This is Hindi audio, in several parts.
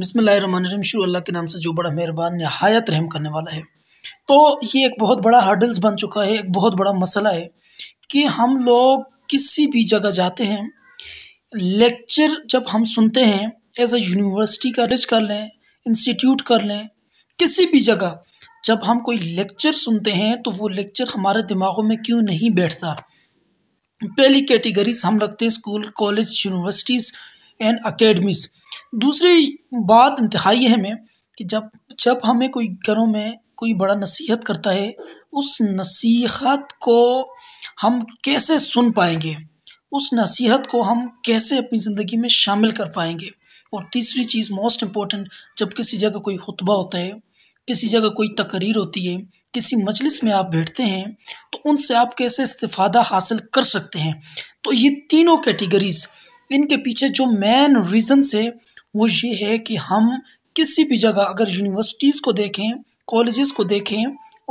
बिसमीम शुरू अल्लाह के नाम से जो बड़ा मेहरबान नहायत रहम करने वाला है तो ये एक बहुत बड़ा हर्डल्स बन चुका है एक बहुत बड़ा मसला है कि हम लोग किसी भी जगह जाते हैं लेक्चर जब हम सुनते हैं एज अ यूनिवर्सिटी का रिच कर लें इंस्टीट्यूट कर लें किसी भी जगह जब हम कोई लेक्चर सुनते हैं तो वो लेक्चर हमारे दिमागों में क्यों नहीं बैठता पहली कैटेगरीज हम रखते हैं school college universities and academies दूसरी बात इंतहाई है कि जब जब हमें कोई घरों में कोई बड़ा नसीहत करता है उस नसीहत को हम कैसे सुन पाएंगे उस नसीहत को हम कैसे अपनी ज़िंदगी में शामिल कर पाएंगे और तीसरी चीज़ मोस्ट इम्पोर्टेंट जब किसी जगह कोई खुतबा होता है किसी जगह कोई तकरीर होती है किसी मजलिस में आप बैठते हैं तो उनसे आप कैसे इस्तादा हासिल कर सकते हैं तो ये तीनों कैटेगरीज़ इनके पीछे जो मेन रीज़न्स है वो ये है कि हम किसी भी जगह अगर यूनिवर्सिटीज़ को देखें कॉलेज़ को देखें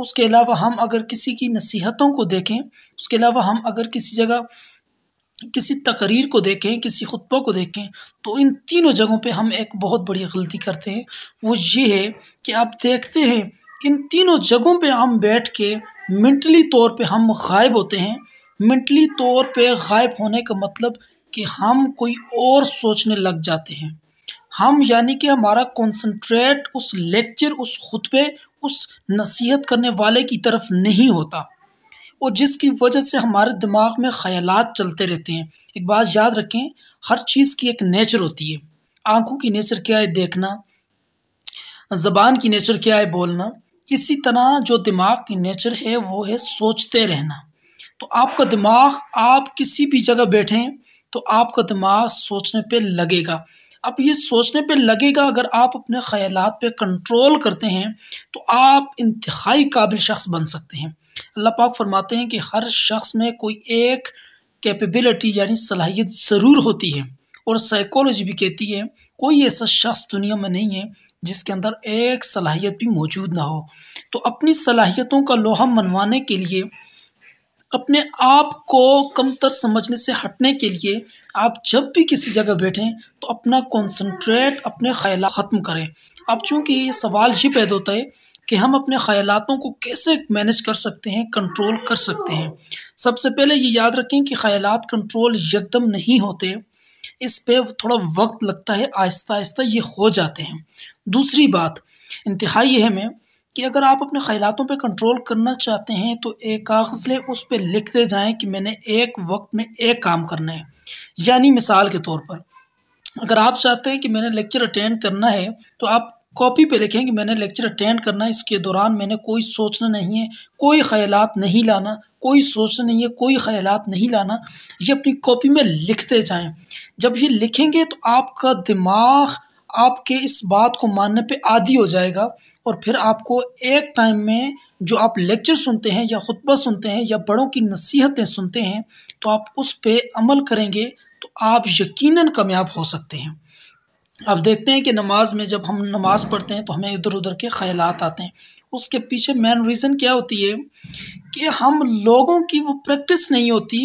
उसके अलावा हम अगर किसी की नसीहतों को देखें उसके अलावा हम अगर किसी जगह किसी तकरीर को देखें किसी खुतबा को देखें तो इन तीनों जगहों पे हम एक बहुत बड़ी गलती करते हैं वो ये है कि आप देखते हैं इन तीनों जगहों पे हम बैठ के मेंटली तौर पे हम गायब होते हैं मेंटली तौर पे गायब होने का मतलब कि हम कोई और सोचने लग जाते हैं हम यानी कि हमारा कॉन्सनट्रेट उस लेक्चर उस खुतबे उस नसीहत करने वाले की तरफ नहीं होता और जिसकी वजह से हमारे दिमाग में ख्यालात चलते रहते हैं एक बात याद रखें हर चीज़ की एक नेचर होती है आँखों की नेचर क्या है देखना ज़बान की नेचर क्या है बोलना इसी तरह जो दिमाग की नेचर है वो है सोचते रहना तो आपका दिमाग आप किसी भी जगह बैठें तो आपका दिमाग सोचने पे लगेगा अब ये सोचने पे लगेगा अगर आप अपने ख्याल पे कंट्रोल करते हैं तो आप इंतहाई काबिल शख्स बन सकते हैं अल्लाह पाक फरमाते हैं कि हर शख्स में कोई एक कैपेबिलिटी यानी सलाहियत ज़रूर होती है और साइकोलॉजी भी कहती है कोई ऐसा शख्स दुनिया में नहीं है जिसके अंदर एक सलाहियत भी मौजूद ना हो तो अपनी सलाहियतों का लोहा मनवाने के लिए अपने आप को कमतर समझने से हटने के लिए आप जब भी किसी जगह बैठें तो अपना कंसंट्रेट अपने ख्याल ख़त्म करें अब चूँकि ये सवाल ही पैदा होता है कि हम अपने ख्यालों को कैसे मैनेज कर सकते हैं कंट्रोल कर सकते हैं सबसे पहले ये याद रखें कि ख्याल कंट्रोल यकदम नहीं होते इस पर थोड़ा वक्त लगता है आहिस्ता आहिस्ता ये हो जाते हैं दूसरी बात इंतहाई अहम है कि अगर आप अपने ख्यालों पर कंट्रोल करना चाहते हैं तो एक कागज़ ले उस पर लिखते जाएं कि मैंने एक वक्त में एक काम करना है यानी मिसाल के तौर पर अगर आप चाहते हैं कि मैंने लेक्चर अटेंड करना है तो आप कॉपी पे लिखें कि मैंने लेक्चर अटेंड करना है इसके दौरान मैंने कोई सोचना नहीं है कोई ख्यालात नहीं लाना कोई सोचना नहीं है कोई ख्यालात नहीं लाना ये अपनी कॉपी में लिखते जाएं जब ये लिखेंगे तो आपका दिमाग आपके इस बात को मानने पे आदि हो जाएगा और फिर आपको एक टाइम में जो आप लेक्चर सुनते हैं या खुतबा सुनते हैं या बड़ों की नसीहतें सुनते हैं तो आप उस पे अमल करेंगे तो आप यकीनन कामयाब हो सकते हैं आप देखते हैं कि नमाज में जब हम नमाज पढ़ते हैं तो हमें इधर उधर के ख्याल आते हैं उसके पीछे मेन रीज़न क्या होती है कि हम लोगों की वो प्रैक्टिस नहीं होती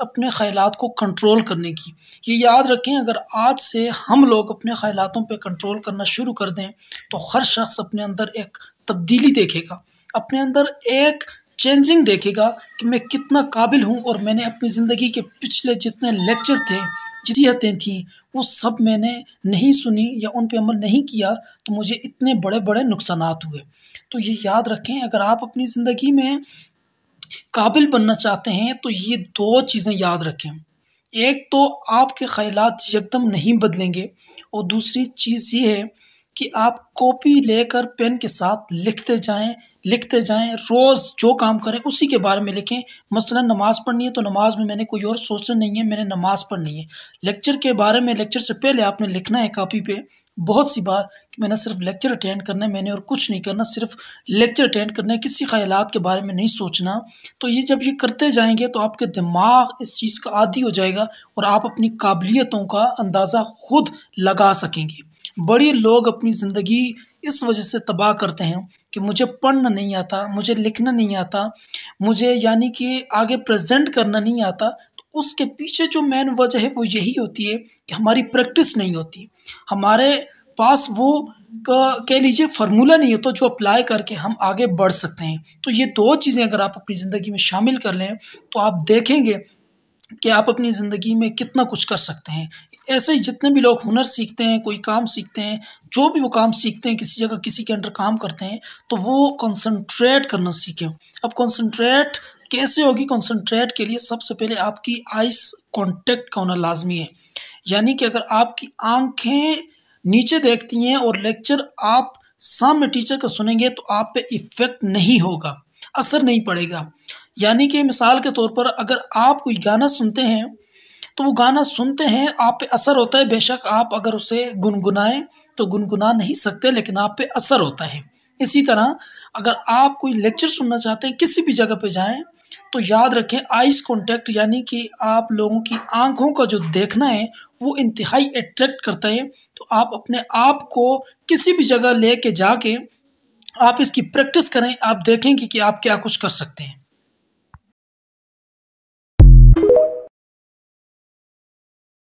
अपने ख्याल को कंट्रोल करने की ये याद रखें अगर आज से हम लोग अपने ख्यालों पर कंट्रोल करना शुरू कर दें तो हर शख्स अपने अंदर एक तब्दीली देखेगा अपने अंदर एक चेंजिंग देखेगा कि मैं कितना काबिल हूँ और मैंने अपनी ज़िंदगी के पिछले जितने लेक्चर थे जितियतें थीं वो सब मैंने नहीं सुनी या उन पर अमल नहीं किया तो मुझे इतने बड़े बड़े नुकसान हुए तो ये याद रखें अगर आप अपनी ज़िंदगी में काबिल बनना चाहते हैं तो ये दो चीज़ें याद रखें एक तो आपके ख्याल यकदम नहीं बदलेंगे और दूसरी चीज़ ये है कि आप कॉपी लेकर पेन के साथ लिखते जाएं लिखते जाएं रोज़ जो काम करें उसी के बारे में लिखें मसला नमाज़ पढ़नी है तो नमाज़ में मैंने कोई और सोचना नहीं है मैंने नमाज़ पढ़नी है लेक्चर के बारे में लेक्चर से पहले आपने लिखना है कापी पर बहुत सी बार कि मैंने सिर्फ लेक्चर अटेंड करना है मैंने और कुछ नहीं करना सिर्फ लेक्चर अटेंड करना है किसी ख्याल के बारे में नहीं सोचना तो ये जब ये करते जाएंगे तो आपके दिमाग इस चीज़ का आदि हो जाएगा और आप अपनी काबिलियतों का अंदाज़ा खुद लगा सकेंगे बड़े लोग अपनी ज़िंदगी इस वजह से तबाह करते हैं कि मुझे पढ़ना नहीं आता मुझे लिखना नहीं आता मुझे यानी कि आगे प्रेजेंट करना नहीं आता उसके पीछे जो मेन वजह है वो यही होती है कि हमारी प्रैक्टिस नहीं होती हमारे पास वो कह लीजिए फार्मूला नहीं होता तो जो अप्लाई करके हम आगे बढ़ सकते हैं तो ये दो चीज़ें अगर आप अपनी ज़िंदगी में शामिल कर लें तो आप देखेंगे कि आप अपनी ज़िंदगी में कितना कुछ कर सकते हैं ऐसे ही जितने भी लोग हुनर सीखते हैं कोई काम सीखते हैं जो भी वो काम सीखते हैं किसी जगह किसी के अंडर काम करते हैं तो वो कंसंट्रेट करना सीखें अब कंसंट्रेट कैसे होगी कंसनट्रेट के लिए सबसे पहले आपकी आइस कॉन्टेक्ट का होना लाजमी है यानी कि अगर आपकी आंखें नीचे देखती हैं और लेक्चर आप सामने टीचर का सुनेंगे तो आप पे इफ़ेक्ट नहीं होगा असर नहीं पड़ेगा यानी कि मिसाल के तौर पर अगर आप कोई गाना सुनते हैं तो वो गाना सुनते हैं आप पे असर होता है बेशक आप अगर उसे गुनगुनाएं तो गुनगुना नहीं सकते लेकिन आप पे असर होता है इसी तरह अगर आप कोई लेक्चर सुनना चाहते हैं किसी भी जगह पे जाएं तो याद रखें आइस कॉन्टैक्ट यानी कि आप लोगों की आंखों का जो देखना है वो इंतहाई अट्रैक्ट करता है तो आप अपने आप को किसी भी जगह ले के जाके आप इसकी प्रैक्टिस करें आप देखेंगे कि, कि आप क्या कुछ कर सकते हैं